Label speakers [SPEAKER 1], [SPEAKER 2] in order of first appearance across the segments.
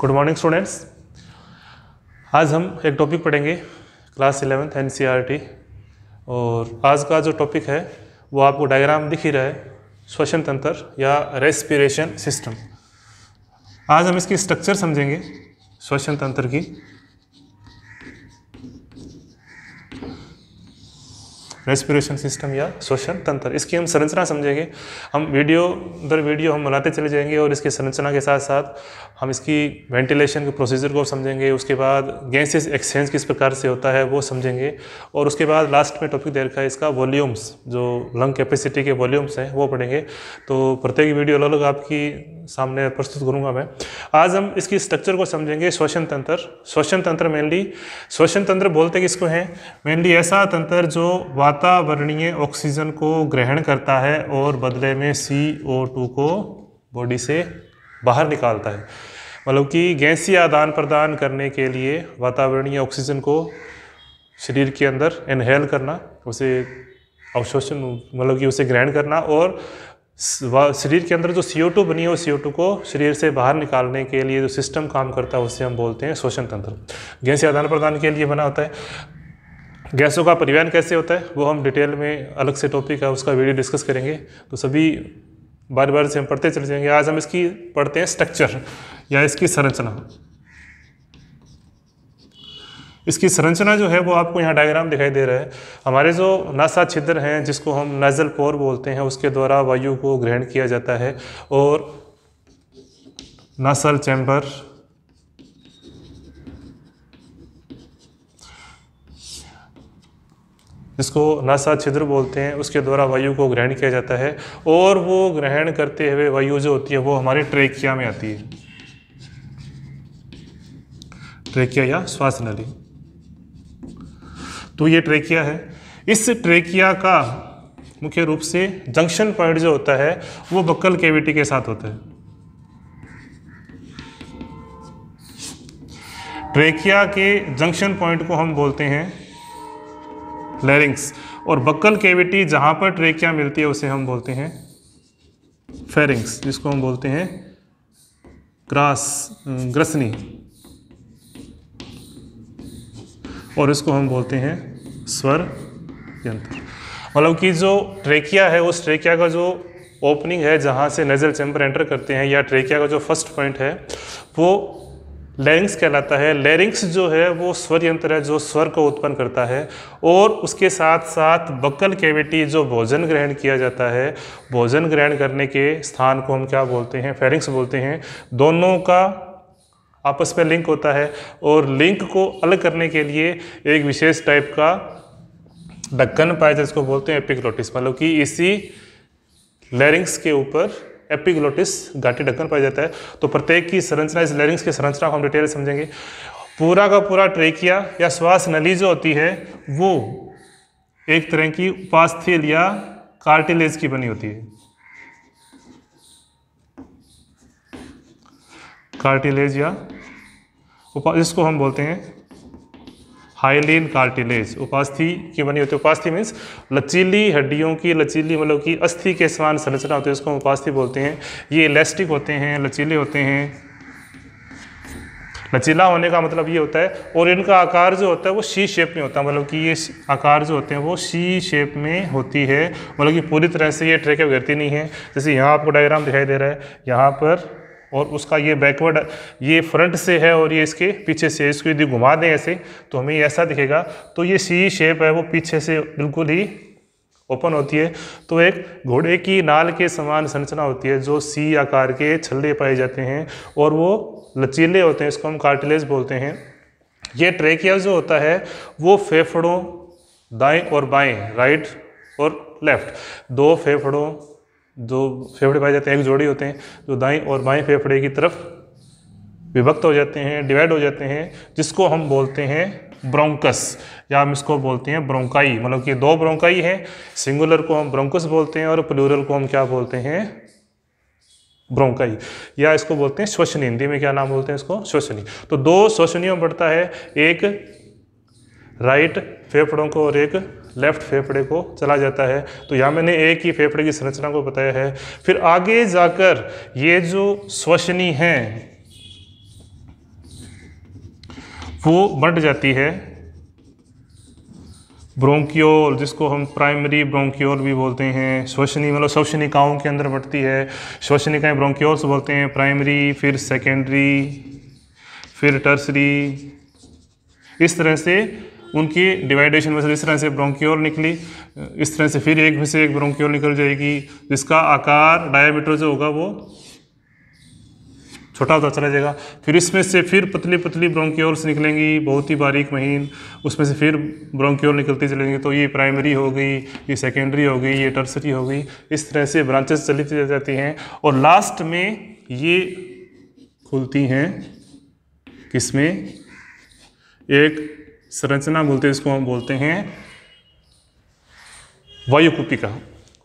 [SPEAKER 1] good morning students आज हम एक टॉपिक पढ़ेंगे क्लास इलेवेंथ एन और आज का जो टॉपिक है वो आपको डायग्राम दिख ही रहा है श्वसन तंत्र या रेस्पिरेशन सिस्टम आज हम इसकी स्ट्रक्चर समझेंगे श्वसन तंत्र की रेस्पिरेशन सिस्टम या श्वसन तंत्र इसकी हम संरचना समझेंगे हम वीडियो दर वीडियो हम बनाते चले जाएंगे और इसकी संरचना के साथ साथ हम इसकी वेंटिलेशन के प्रोसीजर को समझेंगे उसके बाद गैसेस एक्सचेंज किस प्रकार से होता है वो समझेंगे और उसके बाद लास्ट में टॉपिक दे रखा है इसका वॉल्यूम्स जो लंग कैपेसिटी के वॉल्यूम्स हैं वो पढ़ेंगे तो प्रत्येक वीडियो अलग अलग आपकी सामने प्रस्तुत करूंगा मैं आज हम इसकी स्ट्रक्चर को समझेंगे श्वसन तंत्र श्वसन तंत्र मेनली श्वसन तंत्र बोलते किसको हैं मेनली ऐसा तंत्र जो वात वातावरणीय ऑक्सीजन को ग्रहण करता है और बदले में सी ओ टू को बॉडी से बाहर निकालता है मतलब कि गैसी आदान प्रदान करने के लिए वातावरणीय ऑक्सीजन को शरीर के अंदर इनहेल करना उसे अवशोषण मतलब कि उसे ग्रहण करना और शरीर के अंदर जो सी टू बनी है उस सी को शरीर से बाहर निकालने के लिए जो सिस्टम काम करता है उसे हम बोलते हैं शोषण तंत्र गैसी आदान प्रदान के लिए बना होता है गैसों का परिवहन कैसे होता है वो हम डिटेल में अलग से टॉपिक है उसका वीडियो डिस्कस करेंगे तो सभी बार बार से हम पढ़ते चले जाएंगे आज हम इसकी पढ़ते हैं स्ट्रक्चर या इसकी संरचना इसकी संरचना जो है वो आपको यहाँ डायग्राम दिखाई दे रहा है हमारे जो नासा छिद्र हैं जिसको हम नाजल पोर बोलते हैं उसके द्वारा वायु को ग्रहण किया जाता है और नासल चैम्बर जिसको नासा छिद्र बोलते हैं उसके द्वारा वायु को ग्रहण किया जाता है और वो ग्रहण करते हुए वायु जो होती है वो हमारे ट्रेकिया में आती है ट्रेकिया या श्वास नली तो ये ट्रेकिया है इस ट्रेकिया का मुख्य रूप से जंक्शन पॉइंट जो होता है वो बक्कल केविटी के साथ होता है ट्रेकिया के जंक्शन पॉइंट को हम बोलते हैं लैरिंग्स और बक्कल केविटी जहाँ पर ट्रेकिया मिलती है उसे हम बोलते हैं फेरिंग्स जिसको हम बोलते हैं ग्रास ग्रसनी और इसको हम बोलते हैं स्वर यंत्र मतलब कि जो ट्रेकिया है उस ट्रेकिया का जो ओपनिंग है जहाँ से नेजल चैम्बर एंटर करते हैं या ट्रेकिया का जो फर्स्ट पॉइंट है वो लैरिंग्स कहलाता है लैरिंग्स जो है वो स्वर यंत्र है जो स्वर को उत्पन्न करता है और उसके साथ साथ बक्कल कैविटी जो भोजन ग्रहण किया जाता है भोजन ग्रहण करने के स्थान को हम क्या बोलते हैं फेरिंग्स बोलते हैं दोनों का आपस में लिंक होता है और लिंक को अलग करने के लिए एक विशेष टाइप का ढक्कन पाया जाए जिसको बोलते हैं एपिक्लोटिस मतलब कि इसी लैरिंग्स के ऊपर एपिग्लोटिस घाटी ढक्कन पाया जाता है तो प्रत्येक की संरचना इस लैरिंग्स की संरचना को हम डिटेल समझेंगे पूरा का पूरा ट्रेकिया या श्वास नली जो होती है वो एक तरह की उपास्थिल या कार्टिलेज की बनी होती है कार्टिलेज या उपा जिसको हम बोलते हैं हाइलिन कार्टिलेज उपास्थि की बनी होती है उपास्थि मीन्स लचीली हड्डियों की लचीली मतलब कि अस्थि के समान संरचना होती है उसको हम उपास्थि बोलते हैं ये इलेस्टिक होते हैं लचीले होते हैं लचीला होने का मतलब ये होता है और इनका आकार जो होता है वो शी शेप में होता है मतलब कि ये आकार जो होते हैं वो शी शेप में होती है मतलब कि पूरी तरह से ये ट्रैक गिरती नहीं है जैसे यहाँ आपको डायग्राम दिखाई दे रहा है यहाँ पर और उसका ये बैकवर्ड ये फ्रंट से है और ये इसके पीछे से इसको यदि घुमा दें ऐसे तो हमें ऐसा दिखेगा तो ये सी शेप है वो पीछे से बिल्कुल ही ओपन होती है तो एक घोड़े की नाल के समान संरचना होती है जो सी आकार के छल्ले पाए जाते हैं और वो लचीले होते हैं इसको हम कार्टिलेज बोलते हैं ये ट्रेकिया जो होता है वो फेफड़ों दाएं और बाएं राइट और लेफ्ट दो फेफड़ों दो फेफड़े पाए जाते हैं एक जोड़ी होते हैं जो दाएं और बाएं फेफड़े की तरफ विभक्त हो जाते हैं डिवाइड हो जाते हैं जिसको हम बोलते हैं ब्रोंकस या हम इसको बोलते हैं ब्रोंकाई मतलब कि दो ब्रोंकाई हैं सिंगुलर को हम ब्रोंकस बोलते हैं और प्लूरल को हम क्या बोलते हैं ब्रोंकाई या इसको बोलते हैं श्वसनी हिंदी में क्या नाम बोलते हैं इसको श्वसनी तो दो श्वसनियों में बढ़ता है एक राइट फेफड़ों को और एक लेफ्ट फेफड़े को चला जाता है तो यहाँ मैंने एक ही फेफड़े की संरचना को बताया है फिर आगे जाकर ये जो श्वसनी है वो बढ़ जाती है ब्रोंकियोल जिसको हम प्राइमरी ब्रोंकियोल भी बोलते हैं श्वसनी मतलब श्वसनिकाओं के अंदर बढ़ती है श्वसनिकाएँ ब्रोंकियोल्स बोलते हैं प्राइमरी फिर सेकेंडरी फिर टर्सरी इस तरह से उनकी डिवाइडेशन वैसे इस तरह से ब्रोंक्योल निकली इस तरह से फिर एक में से एक ब्रोंक्योल निकल जाएगी जिसका आकार डायामीटर जो होगा वो छोटा होता चला जाएगा फिर इसमें से फिर पतली पतली ब्रोंक्योल्स निकलेंगी बहुत ही बारीक महीन उसमें से फिर ब्रोंक्योल निकलती चलेंगी तो ये प्राइमरी हो गई ये सेकेंडरी हो गई ये टर्सरी हो गई इस तरह से ब्रांचेस चली जाती हैं और लास्ट में ये खुलती हैं किसमें एक संरचना बोलते हैं इसको हम बोलते हैं वायु कुपिका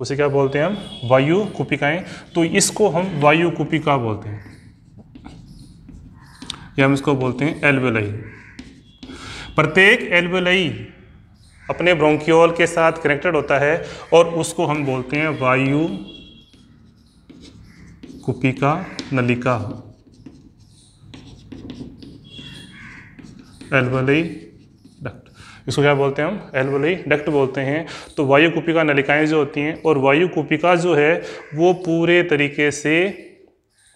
[SPEAKER 1] उसे क्या बोलते हैं हम वायु कुपिकाएं तो इसको हम वायु कुपिका बोलते हैं या हम इसको बोलते हैं एल्वेलाई प्रत्येक एल्वेलाई अपने ब्रोंकियोल के साथ कनेक्टेड होता है और उसको हम बोलते हैं वायु कुपिका नलिका एल्वेलाई इसको क्या बोलते हैं हम एल्वोलई डक्ट बोलते हैं तो वायु कुपिका नलिकाएँ जो होती हैं और वायु कुपिका जो है वो पूरे तरीके से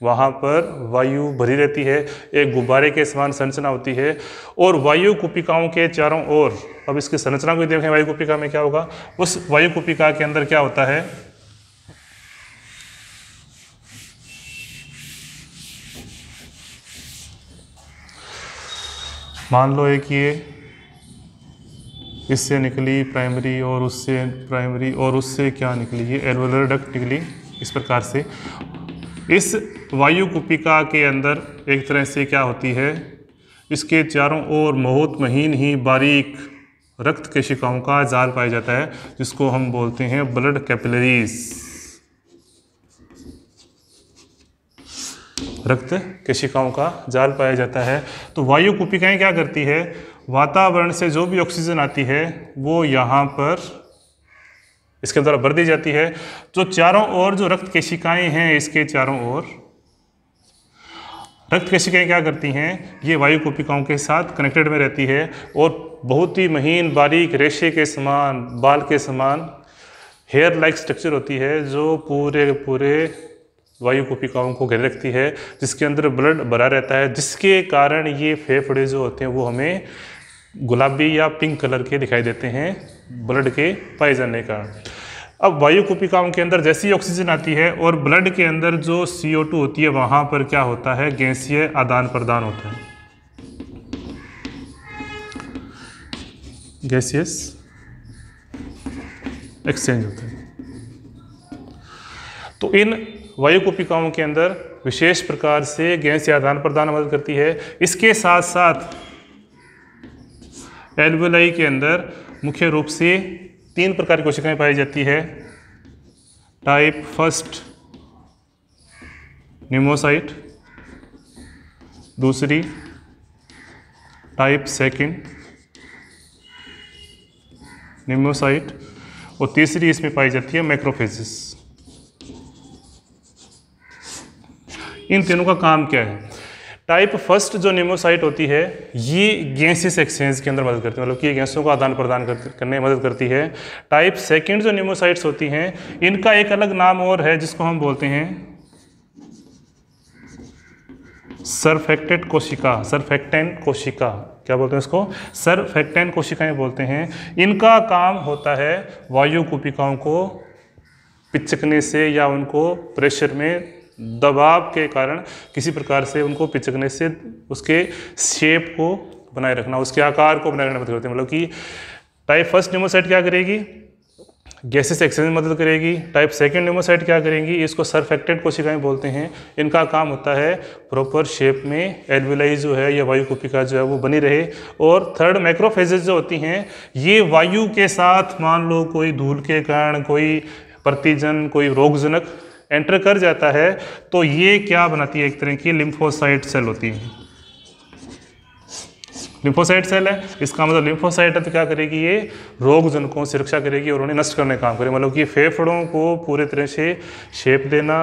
[SPEAKER 1] वहाँ पर वायु भरी रहती है एक गुब्बारे के समान संरचना होती है और वायु कुपिकाओं के चारों ओर अब इसकी संरचना को देखें वायु कुपिका में क्या होगा उस वायु कुपिका के अंदर क्या होता है मान लो एक ये इससे निकली प्राइमरी और उससे प्राइमरी और उससे क्या निकली ये एलवलर डक्ट निकली इस प्रकार से इस वायु कुपिका के अंदर एक तरह से क्या होती है इसके चारों ओर बहुत महीन ही बारीक रक्त केशिकाओं का जाल पाया जाता है जिसको हम बोलते हैं ब्लड कैपिलरीज रक्त केशिकाओं का जाल पाया जाता है तो वायु कुपिकाएँ क्या करती है वातावरण से जो भी ऑक्सीजन आती है वो यहाँ पर इसके द्वारा भर दी जाती है जो तो चारों ओर जो रक्त केशिकाएं हैं इसके चारों ओर रक्त केशिकाएं क्या करती हैं ये वायु कोपिकाओं के साथ कनेक्टेड में रहती है और बहुत ही महीन बारीक रेशे के समान बाल के समान हेयर लाइक स्ट्रक्चर होती है जो पूरे पूरे वायु कोपिकाओं को घेरे रखती है जिसके अंदर ब्लड भरा रहता है जिसके कारण ये फेफड़े जो होते हैं वो हमें गुलाबी या पिंक कलर के दिखाई देते हैं ब्लड के पाए जाने का अब वायु कुपिकाओं के अंदर जैसी ऑक्सीजन आती है और ब्लड के अंदर जो सी होती है वहाँ पर क्या होता है गैसीय आदान प्रदान होता है गैसियस एक्सचेंज होता है तो इन वायु कुपिकाओं के अंदर विशेष प्रकार से गैसीय आदान प्रदान मदद करती है इसके साथ साथ एल्वोलाई के अंदर मुख्य रूप से तीन प्रकार की कोशिकाएं पाई जाती है टाइप फर्स्ट न्यूमोसाइट दूसरी टाइप सेकंड निम्नोसाइट और तीसरी इसमें पाई जाती है मैक्रोफेजिस इन तीनों का काम क्या है टाइप फर्स्ट जो न्यूमोसाइट होती है ये गैसेस एक्सचेंज के अंदर मदद करती है मतलब कि ये गैसों को आदान प्रदान करने में मदद करती है टाइप सेकंड जो न्यूमोसाइट्स होती हैं इनका एक अलग नाम और है जिसको हम बोलते हैं सरफेक्टेड कोशिका सरफेक्टेन कोशिका क्या बोलते हैं इसको सरफेक्टेन कोशिकाएं बोलते हैं इनका काम होता है वायु कोपिकाओं को पिचकने से या उनको प्रेशर में दबाव के कारण किसी प्रकार से उनको पिचकने से उसके शेप को बनाए रखना उसके आकार को बनाए रखना मदद करते हैं मतलब कि टाइप फर्स्ट न्यूमोसाइट क्या करेगी गैसेस एक्सचेंज मदद करेगी टाइप सेकेंड न्यूमोसाइट क्या करेंगी इसको सरफेक्टेड कोशिकाएं बोलते हैं इनका काम होता है प्रॉपर शेप में एल्वुलाइज जो है या वायु कुपिका जो है वो बनी रहे और थर्ड माइक्रोफेजेस जो होती हैं ये वायु के साथ मान लो कोई धूल के कारण कोई प्रतिजन कोई रोगजनक एंटर कर जाता है तो ये क्या बनाती है एक तरह की लिम्फोसाइट सेल होती है लिम्फोसाइट सेल है इसका मतलब लिम्फोसाइट है तो क्या करेगी ये रोग जनकों से रक्षा करेगी और उन्हें नष्ट करने का काम करेगी मतलब कि फेफड़ों को पूरे तरह से शेप देना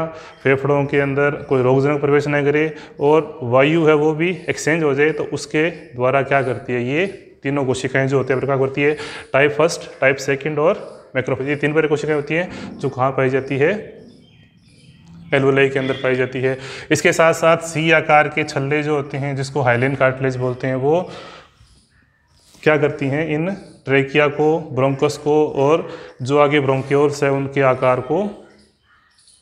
[SPEAKER 1] फेफड़ों के अंदर कोई रोगजनक प्रवेश नहीं करे और वायु है वो भी एक्सचेंज हो जाए तो उसके द्वारा क्या करती है ये तीनों कोशिकाएं जो होती है प्रकार करती है टाइप फर्स्ट टाइप सेकेंड और मैक्रोफेज ये तीन बड़ी कोशिकाएं होती हैं जो कहाँ पाई जाती है एलवोलाई के अंदर पाई जाती है इसके साथ साथ सी आकार के छल्ले जो होते हैं जिसको हाइलेन कार्टलेज बोलते हैं वो क्या करती हैं इन ट्रेकिया को ब्रोंकस को और जो आगे ब्रोंक्योर्स है उनके आकार को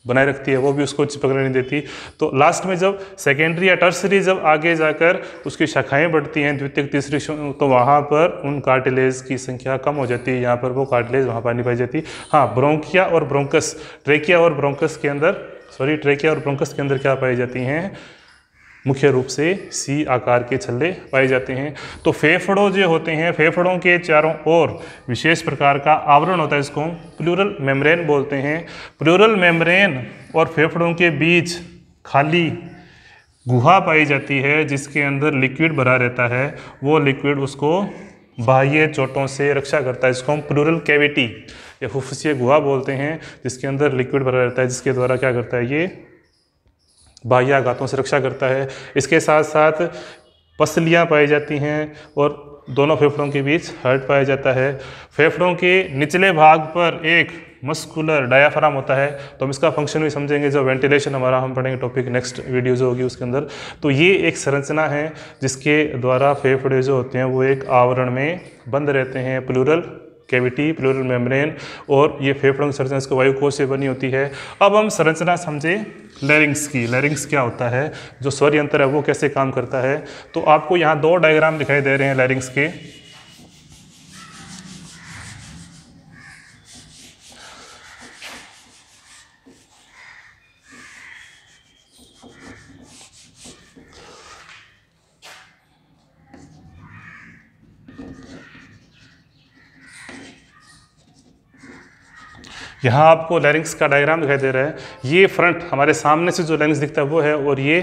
[SPEAKER 1] बनाए रखती है वो भी उसको चिपकने नहीं देती तो लास्ट में जब सेकेंडरी या टर्सरी जब आगे जाकर उसकी शाखाएं बढ़ती हैं द्वितीय तीसरी तो वहाँ पर उन कार्टिलेज की संख्या कम हो जाती है यहाँ पर वो कार्टिलेज वहाँ पर नहीं पाई जाती हाँ ब्रोंकिया और ब्रोंकस ट्रेकिया और ब्रोंकस के अंदर सॉरी ट्रेकिया और प्रंकस के अंदर क्या पाई जाती हैं मुख्य रूप से सी आकार के छल्ले पाए जाते हैं तो फेफड़ों जो होते हैं फेफड़ों के चारों ओर विशेष प्रकार का आवरण होता है इसको हम प्लूरल मेम्ब्रेन बोलते हैं प्लूरल मेम्ब्रेन और फेफड़ों के बीच खाली गुहा पाई जाती है जिसके अंदर लिक्विड भरा रहता है वो लिक्विड उसको बाह्य चोटों से रक्षा करता है इसको हम प्लूरल कैविटी या फुफसी गुहा बोलते हैं जिसके अंदर लिक्विड भरा रहता है जिसके द्वारा क्या करता है ये बाह्य आघातों से रक्षा करता है इसके साथ साथ पसलियाँ पाई जाती हैं और दोनों फेफड़ों के बीच हर्ट पाया जाता है फेफड़ों के निचले भाग पर एक मस्कुलर डायाफ्राम होता है तो हम इसका फंक्शन भी समझेंगे जो वेंटिलेशन हमारा हम पढ़ेंगे टॉपिक नेक्स्ट वीडियो जो होगी उसके अंदर तो ये एक संरचना है जिसके द्वारा फेफड़े जो होते हैं वो एक आवरण में बंद रहते हैं प्लूरल कैविटी प्लूरल मेम्ब्रेन और ये फेफड़ों की संरचना इसको वायुकोष से बनी होती है अब हम संरचना समझें लैरिंग्स की लैरिंग्स क्या होता है जो स्वर यंत्र है वो कैसे काम करता है तो आपको यहाँ दो डायग्राम दिखाई दे रहे हैं लैरिंग्स के यहाँ आपको लैरिंग्स का डायग्राम दिखाई दे रहा है ये फ्रंट हमारे सामने से जो लैरिंग्स दिखता है वो है और ये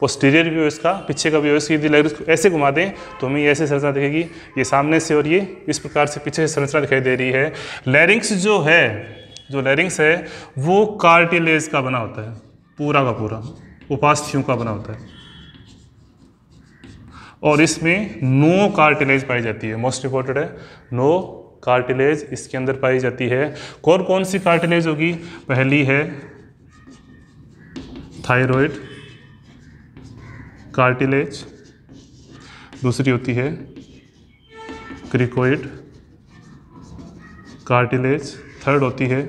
[SPEAKER 1] पोस्टीरियर व्यू इसका पीछे का व्यू इसकी यदि लैरिंग्स को ऐसे घुमा दें तो हमें ऐसे संरचना दिखेगी ये सामने से और ये इस प्रकार से पीछे से संरचना दिखाई दे रही है लैरिंग्स जो है जो लैरिंग्स है वो कार्टिलेज का बना होता है पूरा का पूरा उपास्थियों का बना होता है और इसमें नो कार्टिलेज पाई जाती है मोस्ट इंपॉर्टेंट है नो कार्टिलेज इसके अंदर पाई जाती है कौन कौन सी कार्टिलेज होगी पहली है थायराइड कार्टिलेज दूसरी होती है क्रिकोइड कार्टिलेज थर्ड होती है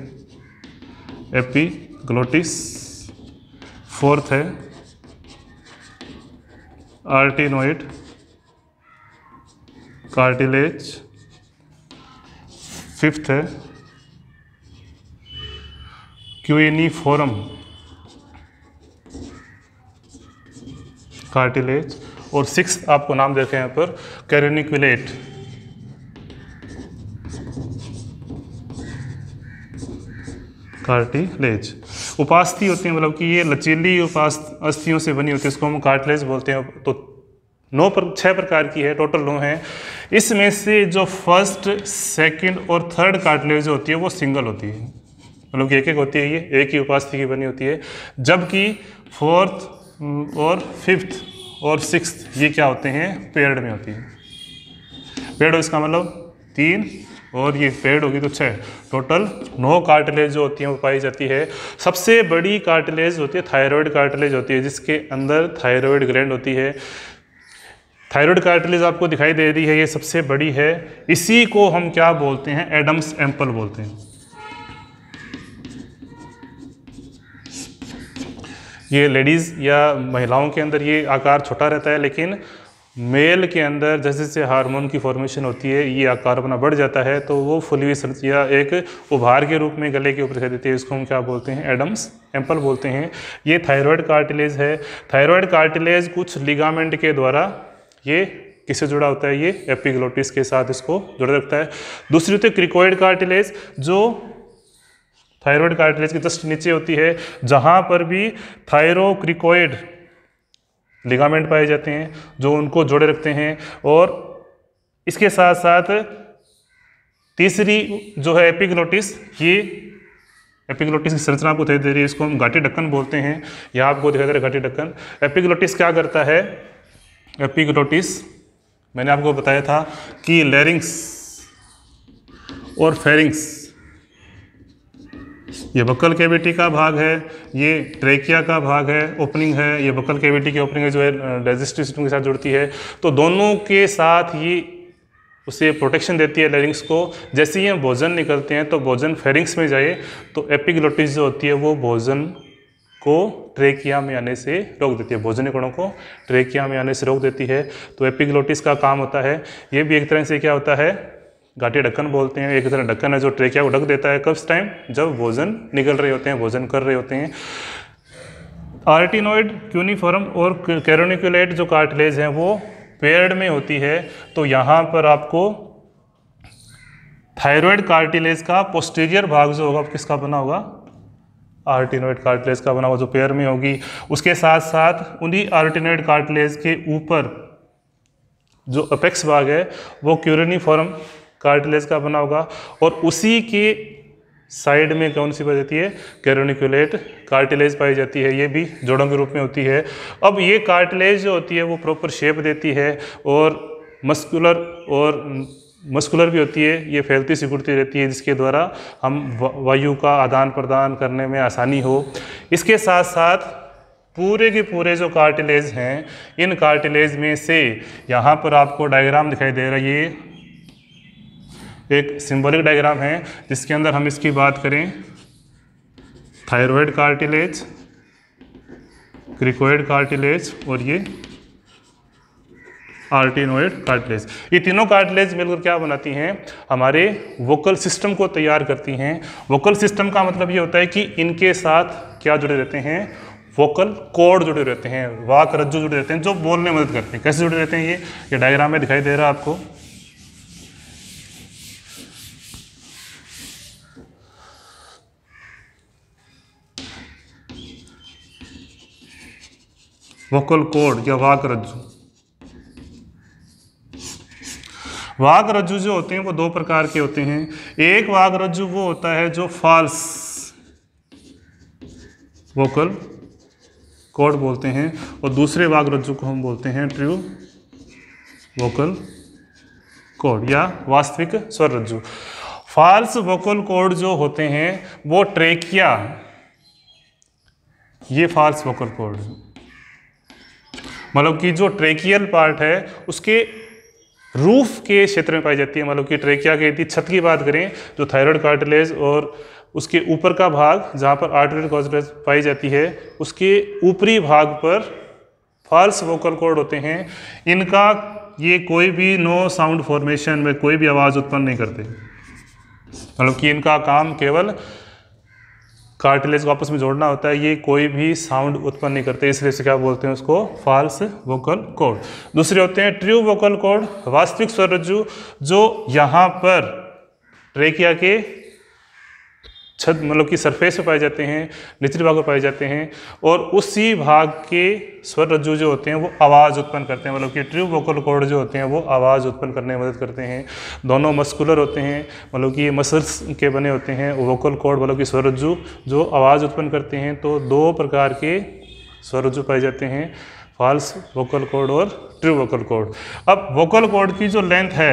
[SPEAKER 1] एपीग्लोटिस फोर्थ है आर्टिनोइड कार्टिलेज फिफ्थ है फोरम कार्टिलेज e और सिक्स आपको नाम देखे यहाँ पर कैरेनिक्विलेट कार्टिलेज उपास्थि होती है मतलब कि ये लचीली उपास अस्थियों से बनी होती है इसको हम कार्टिलेज बोलते हैं तो नौ पर छः प्रकार की है टोटल नौ है इसमें से जो फर्स्ट सेकंड और थर्ड कार्टिलेज होती है वो सिंगल होती है मतलब कि एक एक होती है ये एक ही उपास्थि की बनी होती है जबकि फोर्थ हम्म, और फिफ्थ और सिक्स ये क्या होते हैं पेड़ में होती है पेड़ इसका मतलब तीन और ये पेड़ होगी तो छः टोटल नौ कार्टिलेज जो होती हैं वो पाई जाती है सबसे बड़ी कार्टिलेज होती है थायराइड कार्टिलेज होती है जिसके अंदर थायराइड ग्रैंड होती है थायरॉयड कार्टिलेज आपको दिखाई दे रही है ये सबसे बड़ी है इसी को हम क्या बोलते हैं एडम्स एम्पल बोलते हैं ये लेडीज़ या महिलाओं के अंदर ये आकार छोटा रहता है लेकिन मेल के अंदर जैसे जैसे हार्मोन की फॉर्मेशन होती है ये आकार अपना बढ़ जाता है तो वो फुलवी या एक उभार के रूप में गले के ऊपर दिखाई देती है इसको हम क्या बोलते हैं एडम्स एम्पल बोलते हैं ये थायरॉयड कार्टिलेज है थायरॉयड कार्टिलेज कुछ लिगामेंट के द्वारा ये किससे जुड़ा होता है ये एपिग्लोटिस के साथ इसको जुड़ा रखता है दूसरी होती है क्रिकोइड कार्टिलेज जो थायरॉयड कार्टिलेज के जस्ट नीचे होती है जहां पर भी थायरोक्रिकोइड लिगामेंट पाए जाते हैं जो उनको जोड़े रखते हैं और इसके साथ साथ तीसरी जो है एपिग्लोटिस ये एपिग्लोटिस की संरचना आपको दिखाई दे रही है इसको हम घाटी ढक्कन बोलते हैं यह आपको दिखाई दे रहा है घाटी ढक्कन एपिग्लोटिस क्या करता है एपिग्रोटिस मैंने आपको बताया था कि लेरिंग्स और फेरिंग्स ये बकल कैविटी का भाग है ये ट्रेकिया का भाग है ओपनिंग है ये बकल कैविटी की ओपनिंग है जो है डाइजेस्टिव सिस्टम के साथ जुड़ती है तो दोनों के साथ ही उसे प्रोटेक्शन देती है लेरिंग्स को जैसे ही हम भोजन निकलते हैं तो भोजन फेरिंग्स में जाए तो एपिग्लोटिस जो होती है वो भोजन को ट्रेकिया में आने से रोक देती है भोजनी कणों को ट्रेकिया में आने से रोक देती है तो एपिग्लोटिस का काम होता है ये भी एक तरह से क्या होता है घाटी ढक्कन बोलते हैं एक तरह ढक्कन है जो ट्रेकिया को ढक देता है कब टाइम जब भोजन निकल रहे होते हैं भोजन कर रहे होते हैं आर्टिनोइड क्यूनिफॉर्म और कैरोनिकुलेट जो कार्टिलेज हैं वो पेयर्ड में होती है तो यहाँ पर आपको थायरॉयड कार्टिलेज का पोस्टीरियर भाग जो होगा किसका बना होगा आर्टिनोइड कार्टिलेज का बना हुआ जो पेयर में होगी उसके साथ साथ उन्हीं आर्टिनोइड कार्टिलेज के ऊपर जो अपेक्स भाग है वो क्यूरनीफॉर्म कार्टिलेज का बना होगा और उसी के साइड में कौन सी पाई जाती है कैरोनिकुलेट कार्टिलेज पाई जाती है ये भी जोड़ों के रूप में होती है अब ये कार्टिलेज जो होती है वो प्रॉपर शेप देती है और मस्कुलर और मस्कुलर भी होती है ये फैलती सिकुड़ती रहती है जिसके द्वारा हम वायु का आदान प्रदान करने में आसानी हो इसके साथ साथ पूरे के पूरे जो कार्टिलेज हैं इन कार्टिलेज में से यहाँ पर आपको डायग्राम दिखाई दे रहा है एक सिंबॉलिक डायग्राम है जिसके अंदर हम इसकी बात करें थायरॉयड कार्टिलेज क्रिकोइड कार्टिलेज और ये आर्टिनोइड कार्टिलेज ये तीनों कार्टिलेज मिलकर क्या बनाती हैं हमारे वोकल सिस्टम को तैयार करती हैं वोकल सिस्टम का मतलब ये होता है कि इनके साथ क्या जुड़े रहते हैं वोकल कोड जुड़े रहते हैं वाक रज्जु जुड़े रहते हैं जो बोलने में मदद करते हैं कैसे जुड़े रहते हैं ये ये डायग्राम में दिखाई दे रहा है आपको वोकल कोड या वाक रज्जु वाघ रज्जु जो होते हैं वो दो प्रकार के होते हैं एक वाघ रज्जु वो होता है जो फॉल्स वोकल कोड बोलते हैं और दूसरे वाघ रज्जु को हम बोलते हैं ट्रू वोकल कोड या वास्तविक स्वर रज्जु फॉल्स वोकल कोड जो होते हैं वो ट्रेकिया ये फॉल्स वोकल कोड मतलब कि जो ट्रेकियल पार्ट है उसके रूफ के क्षेत्र में पाई जाती है मतलब कि ट्रेकिया के यदि छत की बात करें जो थायराइड कार्टिलेज और उसके ऊपर का भाग जहाँ पर आर्टोरियल कार्टिलेज पाई जाती है उसके ऊपरी भाग पर फॉल्स वोकल कॉर्ड होते हैं इनका ये कोई भी नो साउंड फॉर्मेशन में कोई भी आवाज़ उत्पन्न नहीं करते मतलब कि इनका काम केवल कार्टिलेज को आपस में जोड़ना होता है ये कोई भी साउंड उत्पन्न नहीं करते इसलिए से क्या बोलते हैं उसको फॉल्स वोकल कोड दूसरे होते हैं ट्रू वोकल कोड वास्तविक स्वरज्जु जो यहाँ पर ट्रेकिया के छत मतलब कि सरफेस पे पाए जाते हैं निचले भाग में पाए जाते हैं और उसी भाग के स्वर रज्जु जो होते हैं वो आवाज़ उत्पन्न करते हैं मतलब कि ट्रू वोकल कॉर्ड जो होते हैं वो आवाज़ उत्पन्न करने में मदद करते हैं दोनों मस्कुलर होते हैं मतलब कि ये मसल्स के बने होते हैं वोकल कॉर्ड मतलब कि स्वर रज्जु जो आवाज़ उत्पन्न करते हैं तो दो प्रकार के स्वर रज्जु पाए जाते हैं फॉल्स वोकल कोड और ट्रू वोकल कोड अब वोकल कोड की जो लेंथ है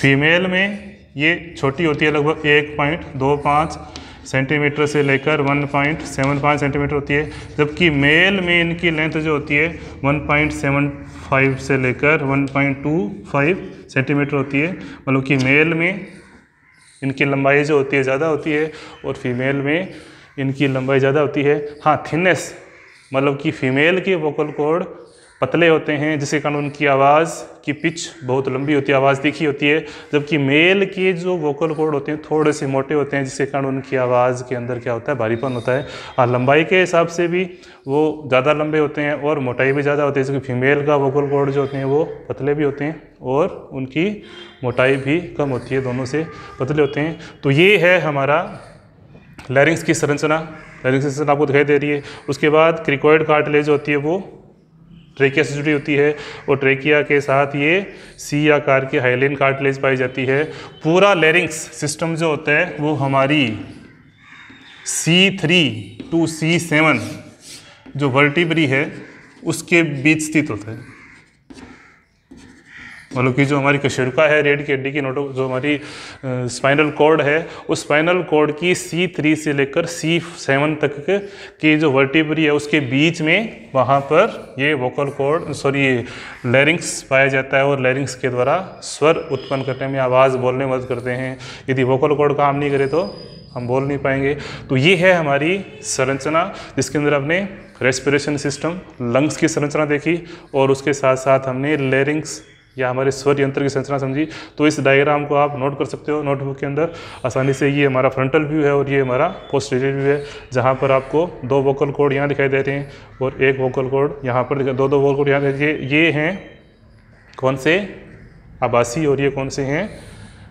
[SPEAKER 1] फीमेल में ये छोटी होती है लगभग एक पॉइंट दो पाँच सेंटीमीटर से लेकर वन पॉइंट सेवन पाँच सेंटीमीटर होती है जबकि मेल में इनकी लेंथ जो होती है वन पॉइंट सेवन फाइव से लेकर one point two five centimetre होती है मतलब कि मेल में इनकी लंबाई जो होती है ज़्यादा होती है और फीमेल में इनकी लंबाई ज़्यादा होती है हाँ थिनेस मतलब कि फीमेल की वोकल कोड पतले होते हैं जिसके कारण उनकी आवाज़ की पिच बहुत लंबी होती है आवाज़ तीखी होती है जबकि मेल के जो वोकल कोड होते हैं थोड़े से मोटे होते हैं जिसके कारण उनकी आवाज़ के अंदर क्या होता है भारीपन होता है और लंबाई के हिसाब से भी वो ज़्यादा लंबे होते हैं और मोटाई भी ज़्यादा होती है जबकि फीमेल का वोकल कोड जो होते हैं वो पतले भी होते हैं और उनकी मोटाई भी कम होती है दोनों से पतले होते हैं तो ये है हमारा लैरिंग्स की संरचना लैरिंग्स की संरचना आपको दिखाई दे रही है उसके बाद क्रिकोइड कार्टिलेज होती है वो ट्रेकिया से जुड़ी होती है और ट्रेकिया के साथ ये सी आकार के हाइलिन कार्टिलेज पाई जाती है पूरा लेरिंग्स सिस्टम जो होता है वो हमारी C three two C seven जो वर्टिबरी है उसके बीच स्थित होता है मतलब कि जो हमारी कशेरुका है रेड की हड्डी की नोटो जो हमारी स्पाइनल कोड है उस स्पाइनल कोड की सी थ्री से लेकर सी सेवन तक के की जो वर्टिब्री है उसके बीच में वहाँ पर ये वोकल कोड सॉरी ये लैरिंग्स पाया जाता है और लैरिंग्स के द्वारा स्वर उत्पन्न करने में आवाज़ बोलने मदद करते हैं यदि वोकल कोड काम नहीं करे तो हम बोल नहीं पाएंगे तो ये है हमारी संरचना जिसके अंदर हमने रेस्पिरेशन सिस्टम लंग्स की संरचना देखी और उसके साथ साथ हमने लेरिंग्स या हमारे स्वर यंत्र की संरचना समझी तो इस डायग्राम को आप नोट कर सकते हो नोटबुक के अंदर आसानी से ये हमारा फ्रंटल व्यू है और ये हमारा पोस्टेरियर व्यू है जहाँ पर आपको दो वोकल कोड यहाँ दिखाई दे रहे हैं और एक वोकल कोड यहाँ पर दो दो वोकल कोड यहाँ ये ये हैं कौन से आभासी और ये कौन से हैं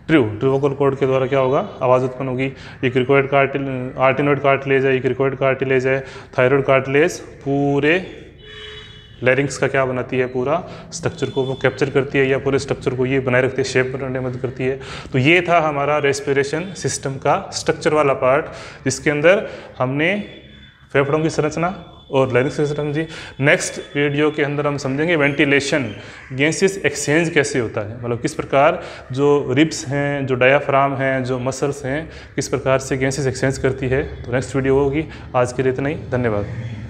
[SPEAKER 1] ट्रू ट्रू वोकल कोड के द्वारा क्या होगा आवाज़ उत्पन्न होगी ये क्रिकोइड कार्टिल आर्टिनोइड कार्टिलेज है ये क्रिकोइड कार्टिलेज है थायरॉयड कार्टिलेज पूरे लेरिंग्स का क्या बनाती है पूरा स्ट्रक्चर को वो कैप्चर करती है या पूरे स्ट्रक्चर को ये बनाए रखती है शेप बनाने मदद करती है तो ये था हमारा रेस्पिरेशन सिस्टम का स्ट्रक्चर वाला पार्ट जिसके अंदर हमने फेफड़ों की संरचना और लेरिंग्स की जी नेक्स्ट वीडियो के अंदर हम समझेंगे वेंटिलेशन गैसेस एक्सचेंज कैसे होता है मतलब किस प्रकार जो रिब्स हैं जो डायाफ्राम हैं जो मसल्स हैं किस प्रकार से गैसिस एक्सचेंज करती है तो नेक्स्ट वीडियो होगी आज के लिए इतना ही धन्यवाद